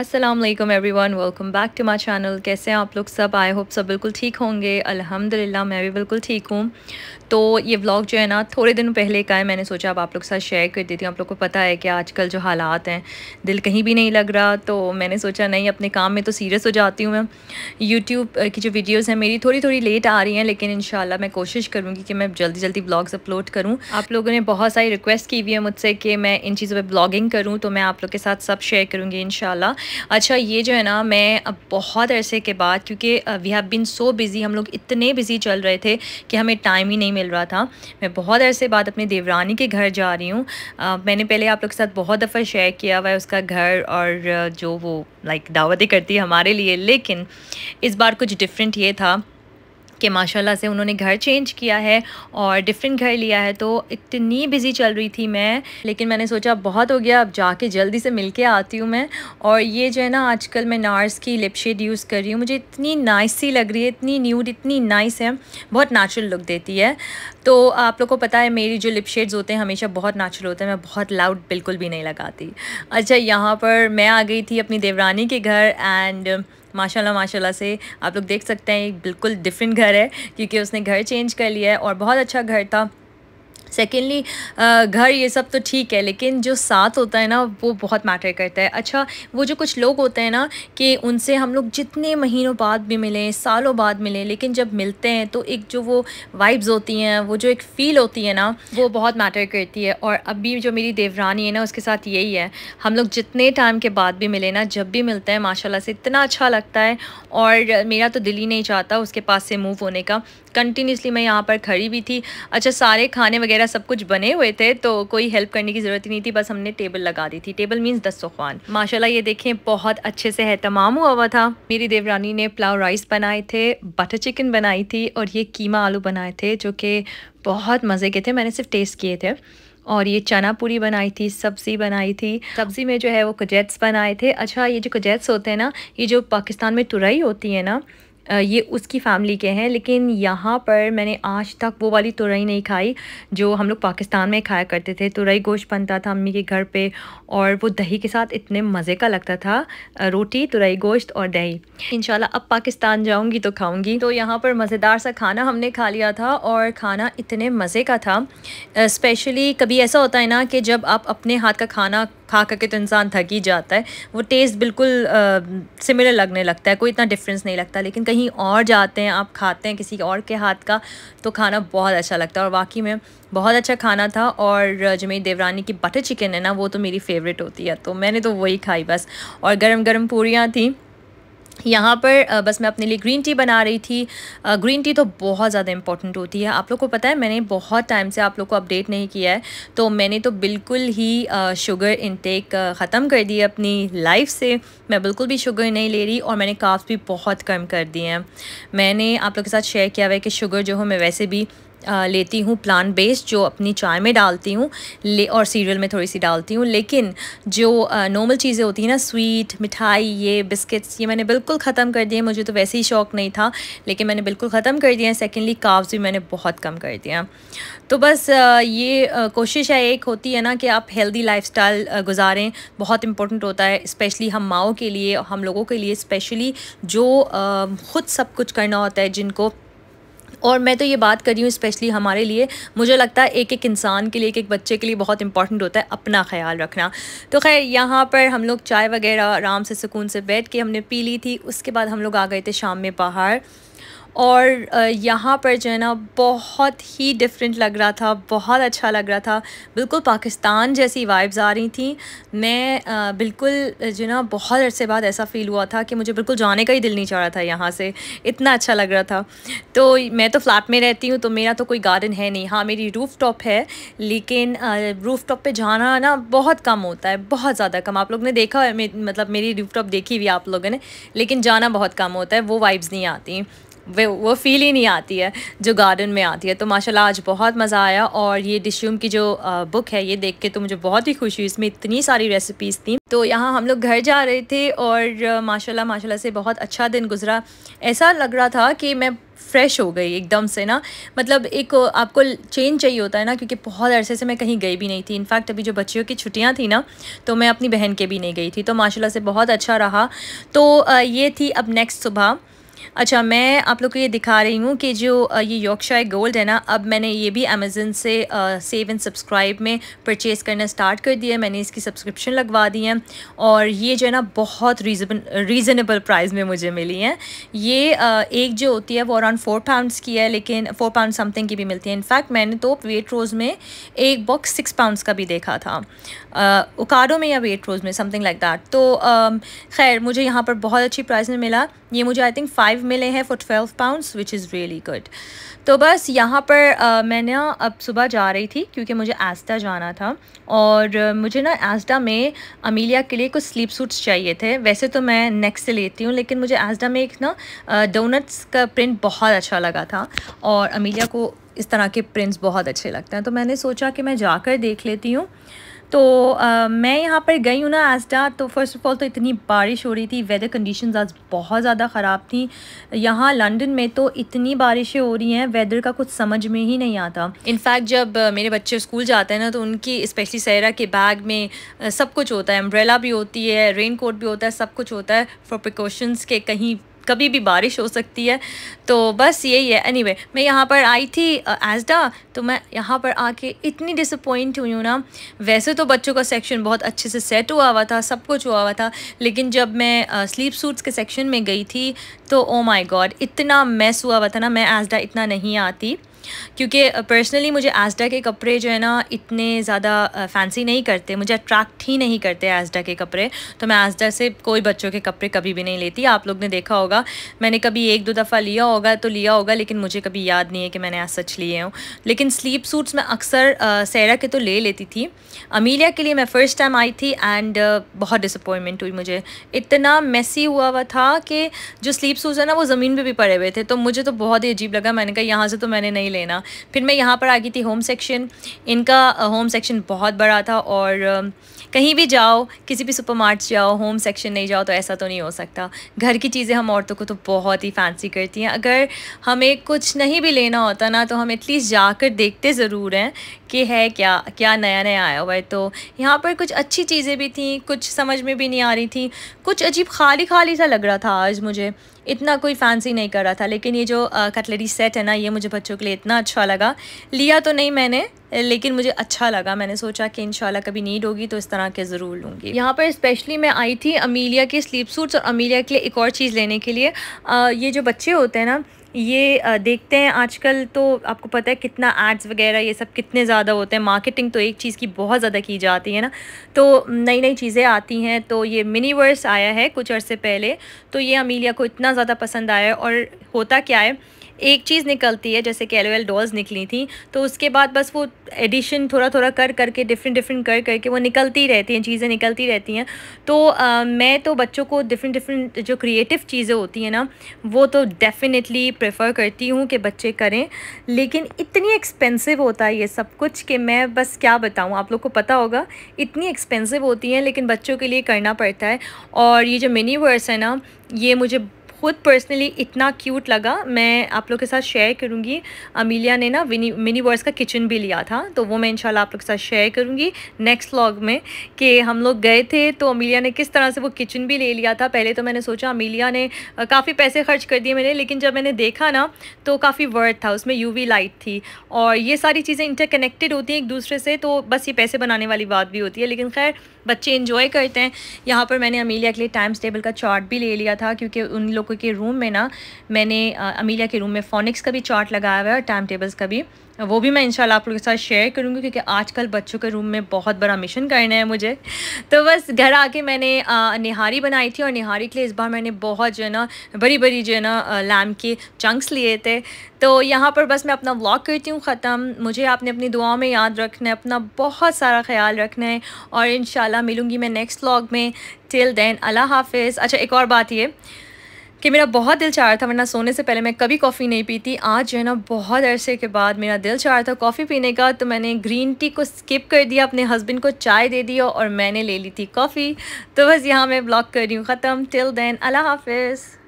Aslam everyone welcome back to my channel कैसे हैं आप लोग सब आई होप सब बिल्कुल ठीक होंगे अल्हम्दुलिल्लाह मैं भी बिल्कुल ठीक हूँ तो ये व्लॉग जो है ना थोड़े दिन पहले का है मैंने सोचा अब आप लोग के साथ शेयर कर देती हूँ आप लोग को पता है कि आजकल जो हालात हैं दिल कहीं भी नहीं लग रहा तो मैंने सोचा नहीं अपने काम में तो सीरियस हो जाती हूँ मैं यूट्यूब की जो वीडियोज़ हैं मेरी थोड़ी थोड़ी लेट आ रही हैं लेकिन इन मैं कोशिश करूँगी कि मैं जल्दी जल्दी ब्लॉग्स अपलोड करूँ आप लोगों ने बहुत सारी रिक्वेस्ट की हुई है मुझसे कि मैं इन चीज़ों पर ब्लॉगिंग करूँ तो मैं आप लोग के साथ सब शेयर करूँगी इन अच्छा ये जो है ना मैं अब बहुत अरसे के बाद क्योंकि we have been so busy हम लोग इतने बिज़ी चल रहे थे कि हमें टाइम ही नहीं मिल रहा था मैं बहुत अरसे बाद अपने देवरानी के घर जा रही हूँ मैंने पहले आप लोग के साथ बहुत दफ़ा शेयर किया हुआ है उसका घर और जो वो लाइक दावतें करती है हमारे लिए लेकिन इस बार कुछ डिफरेंट ये था कि माशाल्लाह से उन्होंने घर चेंज किया है और डिफरेंट घर लिया है तो इतनी बिज़ी चल रही थी मैं लेकिन मैंने सोचा बहुत हो गया अब जाके जल्दी से मिल के आती हूँ मैं और ये जो है ना आजकल मैं नार्स की लिप शेड यूज़ कर रही हूँ मुझे इतनी नाइस सी लग रही है इतनी न्यूड इतनी नाइस है बहुत नेचुरल लुक देती है तो आप लोग को पता है मेरी जो लिप शेड्स होते हैं हमेशा बहुत नेचुरल होते हैं मैं बहुत लाउड बिल्कुल भी नहीं लगाती अच्छा यहाँ पर मैं आ गई थी अपनी देवरानी के घर एंड माशाल्लाह माशाल्लाह से आप लोग देख सकते हैं एक बिल्कुल डिफरेंट घर है क्योंकि उसने घर चेंज कर लिया है और बहुत अच्छा घर था सेकेंडली घर ये सब तो ठीक है लेकिन जो साथ होता है ना वो बहुत मैटर करता है अच्छा वो जो कुछ लोग होते हैं ना कि उनसे हम लोग जितने महीनों बाद भी मिलें सालों बाद मिलें लेकिन जब मिलते हैं तो एक जो वो वाइब्स होती हैं वो जो एक फ़ील होती है ना वो बहुत मैटर करती है और अभी जो मेरी देवरानी है ना उसके साथ यही है हम लोग जितने टाइम के बाद भी मिले ना जब भी मिलते हैं माशाल्लाह से इतना अच्छा लगता है और मेरा तो दिल ही नहीं चाहता उसके पास से मूव होने का कंटिन्यूसली मैं यहाँ पर खड़ी भी थी अच्छा सारे खाने वगैरह वगैरह सब कुछ बने हुए थे तो कोई हेल्प करने की ज़रूरत ही नहीं थी बस हमने टेबल लगा दी थी टेबल मीन्स दस सोखवान माशाला ये देखें बहुत अच्छे से है तमाम हुआ हुआ था मेरी देवरानी ने प्लाव राइस बनाए थे बटर चिकन बनाई थी और ये कीमा आलू बनाए थे जो कि बहुत मज़े के थे मैंने सिर्फ टेस्ट किए थे और ये चना पूरी बनाई थी सब्ज़ी बनाई थी सब्ज़ी में जो है वो कजैट्स बनाए थे अच्छा ये जो कजैत्स होते हैं ना ये जो पाकिस्तान में तुरई होती है ना ये उसकी फ़ैमिली के हैं लेकिन यहाँ पर मैंने आज तक वो वाली तुरई नहीं खाई जो हम लोग पाकिस्तान में खाया करते थे तुरई गोश्त बनता था अम्मी के घर पे और वो दही के साथ इतने मज़े का लगता था रोटी तुरई गोश्त और दही इन अब पाकिस्तान जाऊँगी तो खाऊँगी तो यहाँ पर मज़ेदार सा खाना हमने खा लिया था और खाना इतने मज़े का था स्पेशली कभी ऐसा होता है ना कि जब आप अपने हाथ का खाना खा करके तो इंसान थक ही जाता है वो टेस्ट बिल्कुल सिमिलर लगने लगता है कोई इतना डिफरेंस नहीं लगता लेकिन कहीं और जाते हैं आप खाते हैं किसी और के हाथ का तो खाना बहुत अच्छा लगता है और वाकई में बहुत अच्छा खाना था और जो मेरी देवरानी की बटर चिकन है ना वो तो मेरी फेवरेट होती है तो मैंने तो वही खाई बस और गर्म गर्म पूरियाँ थी यहाँ पर बस मैं अपने लिए ग्रीन टी बना रही थी ग्रीन टी तो बहुत ज़्यादा इंपॉर्टेंट होती है आप लोग को पता है मैंने बहुत टाइम से आप लोग को अपडेट नहीं किया है तो मैंने तो बिल्कुल ही शुगर इनटेक ख़त्म कर दी है अपनी लाइफ से मैं बिल्कुल भी शुगर नहीं ले रही और मैंने काफ़ भी बहुत कम कर दिए हैं मैंने आप लोग के साथ शेयर किया हुआ है कि शुगर जो हो मैं वैसे भी लेती हूँ प्लान बेस्ड जो अपनी चाय में डालती हूँ ले और सीरियल में थोड़ी सी डालती हूँ लेकिन जो नॉर्मल चीज़ें होती हैं ना स्वीट मिठाई ये बिस्किट्स ये मैंने बिल्कुल ख़त्म कर दिए मुझे तो वैसे ही शौक़ नहीं था लेकिन मैंने बिल्कुल ख़त्म कर दिया सेकेंडली काव्स भी मैंने बहुत कम कर दिया तो बस ये कोशिश है एक होती है ना कि आप हेल्दी लाइफ गुजारें बहुत इंपॉर्टेंट होता है स्पेशली हम माओ के लिए हम लोगों के लिए स्पेशली जो ख़ुद सब कुछ करना होता है जिनको और मैं तो ये बात कर रही हूँ स्पेशली हमारे लिए मुझे लगता है एक एक इंसान के लिए एक एक बच्चे के लिए बहुत इंपॉर्टेंट होता है अपना ख्याल रखना तो खैर यहाँ पर हम लोग चाय वगैरह आराम से सुकून से बैठ के हमने पी ली थी उसके बाद हम लोग आ गए थे शाम में बाहर और यहाँ पर जो है ना बहुत ही डिफरेंट लग रहा था बहुत अच्छा लग रहा था बिल्कुल पाकिस्तान जैसी वाइब्स आ रही थी मैं बिल्कुल जो ना बहुत अरसे बाद ऐसा फ़ील हुआ था कि मुझे बिल्कुल जाने का ही दिल नहीं चाह रहा था यहाँ से इतना अच्छा लग रहा था तो मैं तो फ्लैट में रहती हूँ तो मेरा तो कोई गार्डन है नहीं हाँ मेरी रूफ़ टॉप है लेकिन रूफ़ टॉप पर जाना ना बहुत कम होता है बहुत ज़्यादा कम आप लोग ने देखा मे, मतलब मेरी रूफ़ टॉप देखी हुई आप लोगों ने लेकिन जाना बहुत कम होता है वो वाइब्स नहीं आती वे वो फील ही नहीं आती है जो गार्डन में आती है तो माशाल्लाह आज बहुत मज़ा आया और ये डिशरूम की जो बुक है ये देख के तो मुझे बहुत ही खुशी हुई इसमें इतनी सारी रेसिपीज़ थी तो यहाँ हम लोग घर जा रहे थे और माशाल्लाह माशाल्लाह से बहुत अच्छा दिन गुजरा ऐसा लग रहा था कि मैं फ्रेश हो गई एकदम से ना मतलब एक आपको चेंज चाहिए होता है ना क्योंकि बहुत अरसे से मैं कहीं गई भी नहीं थी इनफैक्ट अभी जो बच्चियों की छुट्टियां थी ना तो मैं अपनी बहन के भी नहीं गई थी तो माशाल्लाह से बहुत अच्छा रहा तो ये थी अब नेक्स्ट सुबह अच्छा मैं आप लोग को ये दिखा रही हूँ कि जो ये यॉर्कशायर गोल्ड है ना अब मैंने ये भी अमेज़न से सेव एंड सब्सक्राइब में परचेज़ करना स्टार्ट कर दिया मैंने इसकी सब्सक्रिप्शन लगवा दी है और ये जो है ना बहुत रीजन रीज़नेबल प्राइस में मुझे मिली हैं ये आ, एक जो होती है वो अराउंड फोर पाउंड्स की है लेकिन फोर पाउंड समथिंग की भी मिलती है इनफैक्ट मैंने तो वेट रोज़ में एक बॉक्स सिक्स पाउंडस का भी देखा था उकाडो में या वेट रोज़ में समथिंग लाइक दैट तो खैर मुझे यहाँ पर बहुत अच्छी प्राइस में मिला ये मुझे आई थिंक फाइव फाइव मिले हैं for twelve pounds which is really good तो बस यहाँ पर आ, मैं ना अब सुबह जा रही थी क्योंकि मुझे एस्टा जाना था और मुझे ना एस्टा में अमीलिया के लिए कुछ स्लीप सूट्स चाहिए थे वैसे तो मैं नेक से लेती हूँ लेकिन मुझे एस्टा में एक ना डोनट्स का प्रिंट बहुत अच्छा लगा था और अमीलिया को इस तरह के प्रिंट्स बहुत अच्छे लगते हैं तो मैंने सोचा कि मैं जाकर देख लेती हूँ तो आ, मैं यहाँ पर गई हूँ ना एस्टा तो फ़र्स्ट ऑफ़ ऑल तो इतनी बारिश हो रही थी वेदर कंडीशंस आज बहुत ज़्यादा ख़राब थी यहाँ लंदन में तो इतनी बारिशें हो रही हैं वेदर का कुछ समझ में ही नहीं आता इनफैक्ट जब मेरे बच्चे स्कूल जाते हैं ना तो उनकी स्पेशली सहरा के बैग में सब कुछ होता है अम्ब्रेला भी होती है रेन भी होता है सब कुछ होता है फॉर प्रिकॉशंस के कहीं कभी भी बारिश हो सकती है तो बस यही है एनी anyway, मैं यहाँ पर आई थी एजडा तो मैं यहाँ पर आके इतनी डिसअपॉइंट हुई हूँ ना वैसे तो बच्चों का सेक्शन बहुत अच्छे से सेट हुआ हुआ था सब कुछ हुआ हुआ था लेकिन जब मैं स्लीप सूट्स के सेक्शन में गई थी तो ओ माई गॉड इतना मैस हुआ हुआ था ना मैं एजडा इतना नहीं आती क्योंकि पर्सनली मुझे एजडा के कपड़े जो है ना इतने ज़्यादा फैंसी नहीं करते मुझे अट्रैक्ट ही नहीं करते एजडा के कपड़े तो मैं एजडा से कोई बच्चों के कपड़े कभी भी नहीं लेती आप लोग ने देखा होगा मैंने कभी एक दो दफ़ा लिया होगा तो लिया होगा लेकिन मुझे कभी याद नहीं है कि मैंने आज सच लिए हूँ लेकिन स्लीप सूट्स मैं अक्सर सैरा के तो ले लेती थी अमीलिया के लिए मैं फ़र्स्ट टाइम आई थी एंड बहुत डिसअपॉइंटमेंट हुई मुझे इतना मैसी हुआ हुआ था कि जो स्लीप सूट्स है ना वो ज़मीन पर भी पड़े हुए थे तो मुझे तो बहुत ही अजीब लगा मैंने कहा यहाँ से तो मैंने नहीं लेना फिर मैं यहाँ पर आ गई थी होम सेक्शन इनका होम सेक्शन बहुत बड़ा था और कहीं भी जाओ किसी भी मार्ट जाओ होम सेक्शन नहीं जाओ तो ऐसा तो नहीं हो सकता घर की चीज़ें हम औरतों को तो बहुत ही फैंसी करती हैं अगर हमें कुछ नहीं भी लेना होता ना तो हम एटलीस्ट जाकर देखते ज़रूर हैं कि है क्या क्या नया नया आया हुआ है तो यहाँ पर कुछ अच्छी चीज़ें भी थी कुछ समझ में भी नहीं आ रही थी कुछ अजीब खाली खाली सा लग रहा था आज मुझे इतना कोई फैंसी नहीं कर रहा था लेकिन ये जो कटलरी सेट है ना ये मुझे बच्चों के लिए इतना अच्छा लगा लिया तो नहीं मैंने लेकिन मुझे अच्छा लगा मैंने सोचा कि इंशाल्लाह कभी नीड होगी तो इस तरह के ज़रूर लूँगी यहाँ पर स्पेशली मैं आई थी अमीलिया के स्लीप सूट्स और अमीलिया के लिए एक और चीज़ लेने के लिए आ, ये जो बच्चे होते हैं ना ये देखते हैं आजकल तो आपको पता है कितना एड्स वगैरह ये सब कितने ज़्यादा होते हैं मार्केटिंग तो एक चीज़ की बहुत ज़्यादा की जाती है ना तो नई नई चीज़ें आती हैं तो ये मिनीवर्स आया है कुछ अर्से पहले तो ये अमीलिया को इतना ज़्यादा पसंद आया और होता क्या है एक चीज़ निकलती है जैसे कि एल डॉल्स निकली थी तो उसके बाद बस वो एडिशन थोड़ा थोड़ा कर करके डिफरेंट डिफरेंट कर करके वो निकलती रहती हैं चीज़ें निकलती रहती हैं तो आ, मैं तो बच्चों को डिफरेंट डिफरेंट जो क्रिएटिव चीज़ें होती हैं ना वो तो डेफ़िनेटली प्रेफर करती हूँ कि बच्चे करें लेकिन इतनी एक्सपेंसिव होता है ये सब कुछ कि मैं बस क्या बताऊँ आप लोग को पता होगा इतनी एक्सपेंसिव होती हैं लेकिन बच्चों के लिए करना पड़ता है और ये जो मिनी वर्स है ना ये मुझे ख़ुद पर्सनली इतना क्यूट लगा मैं आप लोग के साथ शेयर करूँगी अमीलिया ने ना विनी मिनी वर्स का किचन भी लिया था तो वो मैं इंशाल्लाह आप लोग के साथ शेयर करूँगी नेक्स्ट लॉग में कि हम लोग गए थे तो अमीलिया ने किस तरह से वो किचन भी ले लिया था पहले तो मैंने सोचा अमीलिया ने काफ़ी पैसे खर्च कर दिए मैंने लेकिन जब मैंने देखा ना तो काफ़ी वर्थ था उसमें यू लाइट थी और ये सारी चीज़ें इंटरकनेक्टेड होती हैं एक दूसरे से तो बस ये पैसे बनाने वाली बात भी होती है लेकिन खैर बच्चे इन्जॉय करते हैं यहाँ पर मैंने अमीलिया के लिए टाइम्स टेबल का चार्ट भी ले लिया था क्योंकि उन लोग आपको के रूम में ना मैंने अमीलिया के रूम में फोनिक्स का भी चार्ट लगाया हुआ है और टाइम टेबल्स का भी वो भी मैं इंशाल्लाह आप लोगों के साथ शेयर करूँगी क्योंकि आजकल बच्चों के रूम में बहुत बड़ा मिशन करना है मुझे तो बस घर आके मैंने निहारी बनाई थी और निहारी के लिए इस बार मैंने बहुत जो है ना बड़ी बड़ी जो है ना लैम के चंक्स लिए थे तो यहाँ पर बस मैं अपना व्लॉग करती हूँ ख़त्म मुझे आपने अपनी दुआओं में याद रखना है अपना बहुत सारा ख्याल रखना है और इन मिलूंगी मैं नेक्स्ट व्लॉग में टिल देन अल्लाह हाफिज़ अच्छा एक और बात ये कि मेरा बहुत दिल चाह रहा था वरना सोने से पहले मैं कभी कॉफ़ी नहीं पीती आज जो है ना बहुत अरसे के बाद मेरा दिल चाह रहा था कॉफ़ी पीने का तो मैंने ग्रीन टी को स्किप कर दिया अपने हस्बैंड को चाय दे दी और मैंने ले ली थी कॉफ़ी तो बस यहाँ मैं ब्लॉग कर रही हूँ ख़त्म टिल देन अल्लाह हाफिज़